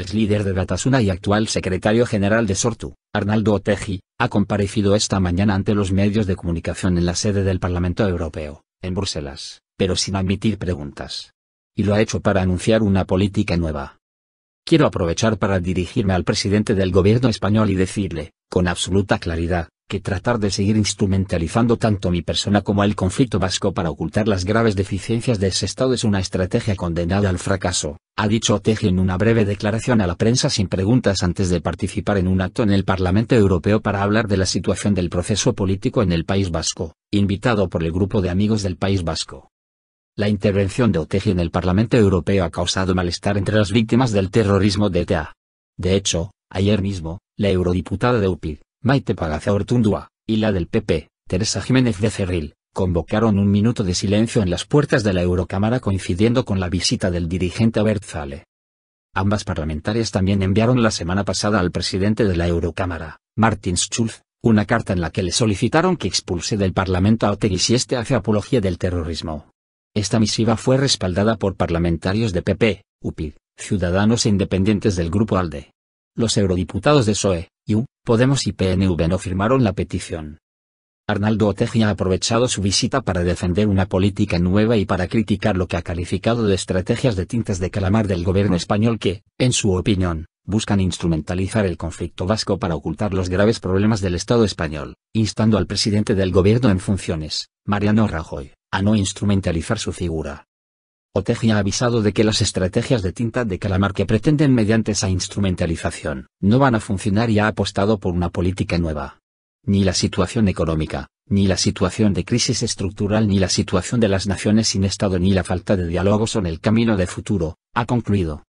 ex líder de Datasuna y actual secretario general de Sortu, Arnaldo Otegi, ha comparecido esta mañana ante los medios de comunicación en la sede del Parlamento Europeo, en Bruselas, pero sin admitir preguntas. Y lo ha hecho para anunciar una política nueva. Quiero aprovechar para dirigirme al presidente del gobierno español y decirle, con absoluta claridad, que tratar de seguir instrumentalizando tanto mi persona como el conflicto vasco para ocultar las graves deficiencias de ese Estado es una estrategia condenada al fracaso, ha dicho Otegi en una breve declaración a la prensa sin preguntas antes de participar en un acto en el Parlamento Europeo para hablar de la situación del proceso político en el País Vasco, invitado por el Grupo de Amigos del País Vasco. La intervención de Otegi en el Parlamento Europeo ha causado malestar entre las víctimas del terrorismo de ETA. De hecho, ayer mismo, la eurodiputada de UPID, Maite Pagaza Ortundua, y la del PP, Teresa Jiménez de Cerril, convocaron un minuto de silencio en las puertas de la Eurocámara coincidiendo con la visita del dirigente Abert Ambas parlamentarias también enviaron la semana pasada al presidente de la Eurocámara, Martin Schulz, una carta en la que le solicitaron que expulse del Parlamento a Otegi si este hace apología del terrorismo. Esta misiva fue respaldada por parlamentarios de PP, UPI, Ciudadanos e Independientes del Grupo ALDE. Los eurodiputados de SOE, IU, Podemos y PNV no firmaron la petición. Arnaldo Otegi ha aprovechado su visita para defender una política nueva y para criticar lo que ha calificado de estrategias de tintes de calamar del gobierno español que, en su opinión, buscan instrumentalizar el conflicto vasco para ocultar los graves problemas del Estado español, instando al presidente del gobierno en funciones, Mariano Rajoy, a no instrumentalizar su figura, Otegi ha avisado de que las estrategias de tinta de calamar que pretenden mediante esa instrumentalización, no van a funcionar y ha apostado por una política nueva. Ni la situación económica, ni la situación de crisis estructural ni la situación de las naciones sin Estado ni la falta de diálogo son el camino de futuro, ha concluido.